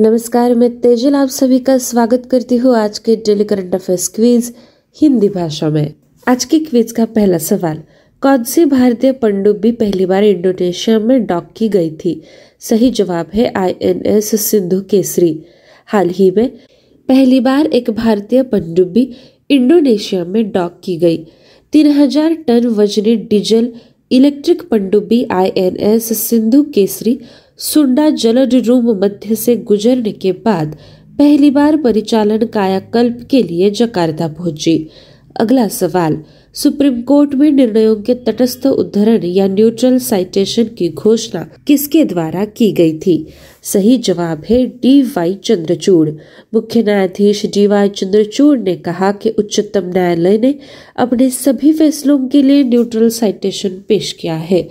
नमस्कार मैं तेजल आप सभी का स्वागत करती हूँ आज के daily current affairs quiz Hindi भाषा में आज की क्विज का पहला सवाल कौन सी भारतीय पंडुबी पहली बार इंडोनेशिया में डॉक की गई थी सही जवाब है आईएनएस सिंधु केसरी हाल ही में पहली बार एक भारतीय पंडुबी इंडोनेशिया में डॉक की गई 3000 टन वजनी डीजल इलेक्ट्रिक पनडुब्बी आईएनएस सिंधु केसरी सुंडा जलन रूम मध्य से गुजरने के बाद पहली बार परिचालन कायाकल्प के लिए जकार्ता पहुंची अगला सवाल सुप्रीम कोर्ट में निर्णयों के तटस्थ उद्धरण या न्यूट्रल साइटेशन की घोषणा किसके द्वारा की गई थी सही जवाब है डी वाई चंद्रचूड़ मुख्य न्यायाधीश डी वाई चंद्रचूड़ ने कहा कि उच्चतम न्यायालय ने अपने सभी फैसलों के लिए न्यूट्रल साइटेशन पेश किया है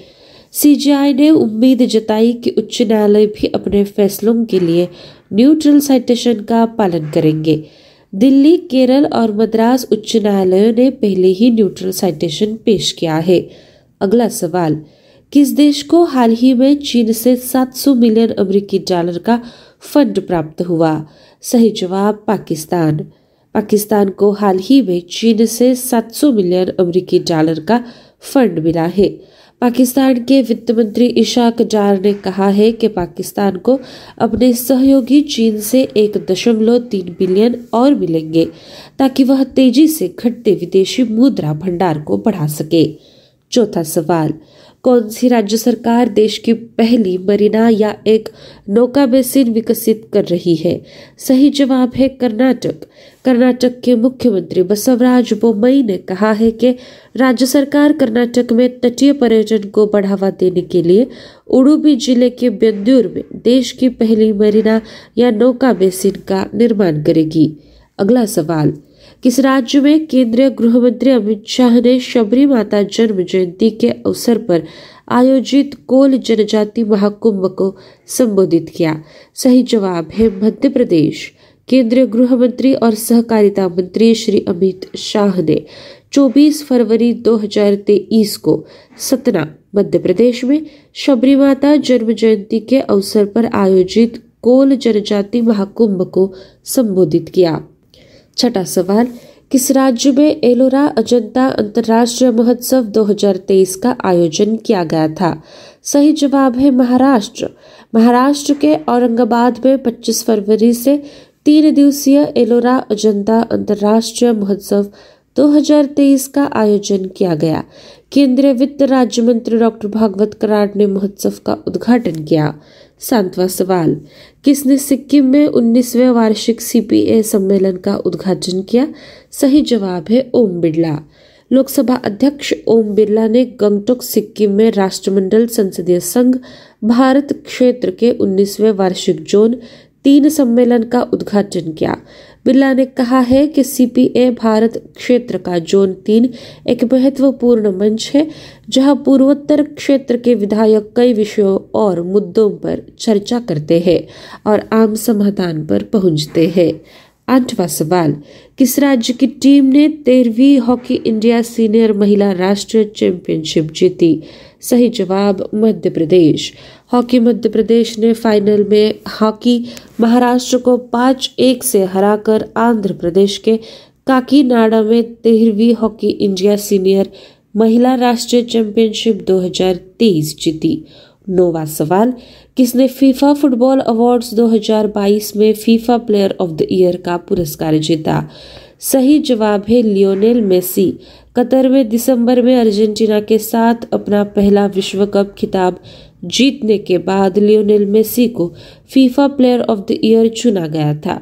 सीजीआई ने उम्मीद जताई कि उच्च न्यायालय भी अपने फैसलों के लिए न्यूट्रल साइटेशन का पालन करेंगे दिल्ली केरल और मद्रास उच्च न्यायालयों ने पहले ही न्यूट्रल साइटेशन पेश किया है अगला सवाल किस देश को हाल ही में चीन से 700 मिलियन अमरीकी डॉलर का फंड प्राप्त हुआ सही जवाब पाकिस्तान पाकिस्तान को हाल ही में चीन से 700 मिलियन अमरीकी डॉलर का फंड मिला है पाकिस्तान के वित्त मंत्री ईशा कजार ने कहा है कि पाकिस्तान को अपने सहयोगी चीन से एक दशमलव तीन बिलियन और मिलेंगे ताकि वह तेजी से घटते विदेशी मुद्रा भंडार को बढ़ा सके चौथा सवाल कौन सी राज्य सरकार देश की पहली मरीना या एक नौका बेसिन विकसित कर रही है सही जवाब है कर्नाटक कर्नाटक के मुख्यमंत्री बसवराज बोमई ने कहा है कि राज्य सरकार कर्नाटक में तटीय पर्यटन को बढ़ावा देने के लिए उड़ुपी जिले के बेंदूर में देश की पहली मरीना या नौका बेसिन का निर्माण करेगी अगला सवाल किस राज्य में केंद्रीय गृह मंत्री अमित शाह ने शबरी माता जन्म जयंती के अवसर पर आयोजित कोल जनजाति महाकुंभ को संबोधित किया सही जवाब है मध्य प्रदेश केंद्रीय गृह मंत्री और सहकारिता मंत्री श्री अमित शाह ने 24 फरवरी 2023 को सतना मध्य प्रदेश में शबरी माता जन्म जयंती के अवसर पर आयोजित कोल जनजाति महाकुंभ को संबोधित किया छठा सवाल किस राज्य में एलोरा अजंता अंतर्राष्ट्रीय महोत्सव 2023 का आयोजन किया गया था सही जवाब है महाराष्ट्र महाराष्ट्र के औरंगाबाद में 25 फरवरी से तीन दिवसीय एलोरा अजंता अंतर्राष्ट्रीय महोत्सव 2023 का आयोजन किया गया केंद्रीय वित्त राज्य मंत्री डॉक्टर भागवत कराड ने महोत्सव का उद्घाटन किया सातवां सवाल किसने सिक्किम में उन्नीसवे वार्षिक सीपीए सम्मेलन का उद्घाटन किया सही जवाब है ओम बिरला लोकसभा अध्यक्ष ओम बिरला ने गंगटोक सिक्किम में राष्ट्रमंडल संसदीय संघ भारत क्षेत्र के 19वें वार्षिक जोन तीन सम्मेलन का उद्घाटन किया बिरला ने कहा है कि सीपीए भारत क्षेत्र का जोन तीन एक महत्वपूर्ण मंच है जहां पूर्वोत्तर क्षेत्र के विधायक कई विषयों और मुद्दों पर चर्चा करते हैं और आम समाधान पर पहुंचते हैं आठवां सवाल किस राज्य की टीम ने तेरहवीं हॉकी इंडिया सीनियर महिला राष्ट्रीय चैंपियनशिप जीती सही जवाब मध्य प्रदेश हॉकी मध्य प्रदेश ने फाइनल में हॉकी महाराष्ट्र को पाँच एक से हराकर आंध्र प्रदेश के काकीनाडा में तेरहवीं हॉकी इंडिया सीनियर महिला राष्ट्रीय चैंपियनशिप 2023 जीती नोवा सवाल किसने फीफा फुटबॉल अवार्ड्स 2022 में FIFA player of the year का पुरस्कार जीता सही जवाब है लियोनेल मेसी कतर में दिसंबर में अर्जेंटीना के साथ अपना पहला विश्व कप खिताब जीतने के बाद लियोनेल मेसी को FIFA player of the year चुना गया था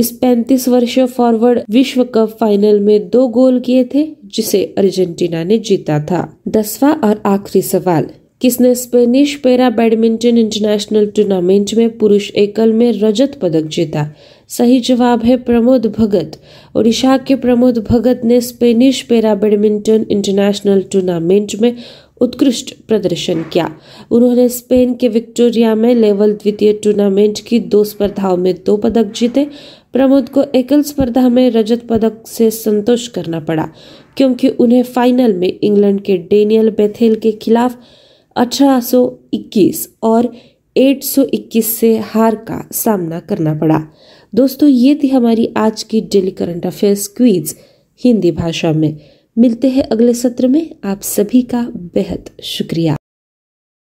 इस 35 वर्षीय फॉरवर्ड विश्व कप फाइनल में दो गोल किए थे जिसे अर्जेंटीना ने जीता था दसवा और आखिरी सवाल किसने स्पेनिश पेरा बैडमिंटन इंटरनेशनल टूर्नामेंट में पुरुष एकल में रजत पदक जीता सही जवाब है प्रमोद भगत ओडिशा के प्रमोद भगत ने स्पेनिश पेरा बैडमिंटन इंटरनेशनल टूर्नामेंट में उत्कृष्ट प्रदर्शन किया उन्होंने स्पेन के विक्टोरिया में लेवल द्वितीय टूर्नामेंट की दो स्पर्धाओं में दो पदक जीते प्रमोद को एकल स्पर्धा में रजत पदक से संतोष करना पड़ा क्योंकि उन्हें फाइनल में इंग्लैंड के डेनियल बेथेल के खिलाफ 1821 अच्छा, और 821 से हार का सामना करना पड़ा दोस्तों ये थी हमारी आज की daily current affairs quiz Hindi भाषा में मिलते हैं अगले सत्र में आप सभी का बेहद शुक्रिया